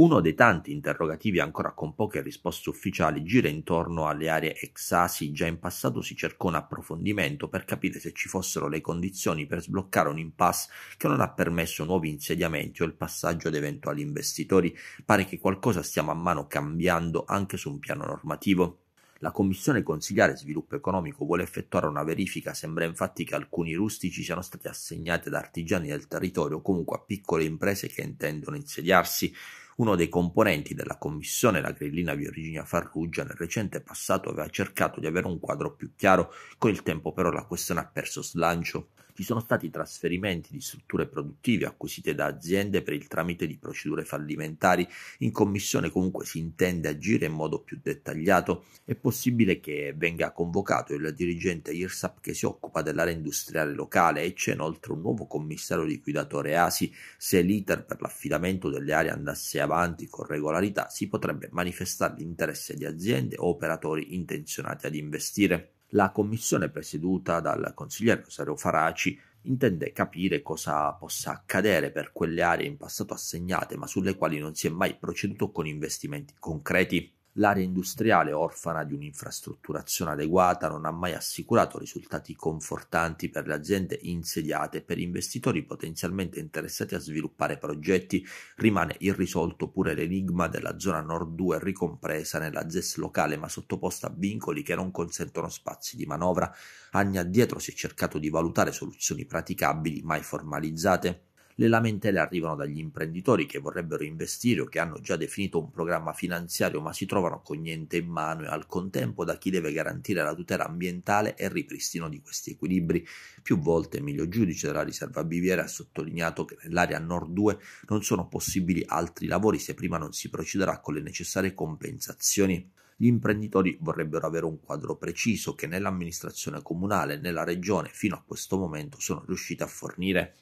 Uno dei tanti interrogativi ancora con poche risposte ufficiali gira intorno alle aree exasi. Già in passato si cercò un approfondimento per capire se ci fossero le condizioni per sbloccare un impasse che non ha permesso nuovi insediamenti o il passaggio ad eventuali investitori. Pare che qualcosa stia man mano cambiando anche su un piano normativo. La Commissione Consigliare Sviluppo Economico vuole effettuare una verifica, sembra infatti che alcuni rustici siano stati assegnati ad artigiani del territorio o comunque a piccole imprese che intendono insediarsi. Uno dei componenti della commissione, la grillina Virginia Farrugia, nel recente passato aveva cercato di avere un quadro più chiaro, con il tempo però la questione ha perso slancio ci sono stati trasferimenti di strutture produttive acquisite da aziende per il tramite di procedure fallimentari. In commissione comunque si intende agire in modo più dettagliato. È possibile che venga convocato il dirigente IRSAP che si occupa dell'area industriale locale e c'è inoltre un nuovo commissario liquidatore ASI. Se l'iter per l'affidamento delle aree andasse avanti con regolarità, si potrebbe manifestare l'interesse di aziende o operatori intenzionati ad investire la commissione presieduta dal consigliere Rosario Faraci intende capire cosa possa accadere per quelle aree in passato assegnate ma sulle quali non si è mai proceduto con investimenti concreti l'area industriale, orfana di un'infrastrutturazione adeguata, non ha mai assicurato risultati confortanti per le aziende insediate e per investitori potenzialmente interessati a sviluppare progetti. Rimane irrisolto pure l'enigma della zona Nord 2 ricompresa nella ZES locale ma sottoposta a vincoli che non consentono spazi di manovra. Anni addietro si è cercato di valutare soluzioni praticabili mai formalizzate. Le lamentele arrivano dagli imprenditori che vorrebbero investire o che hanno già definito un programma finanziario ma si trovano con niente in mano e al contempo da chi deve garantire la tutela ambientale e il ripristino di questi equilibri. Più volte Emilio Giudice della riserva Biviera ha sottolineato che nell'area Nord 2 non sono possibili altri lavori se prima non si procederà con le necessarie compensazioni gli imprenditori vorrebbero avere un quadro preciso che nell'amministrazione comunale e nella regione fino a questo momento sono riusciti a fornire.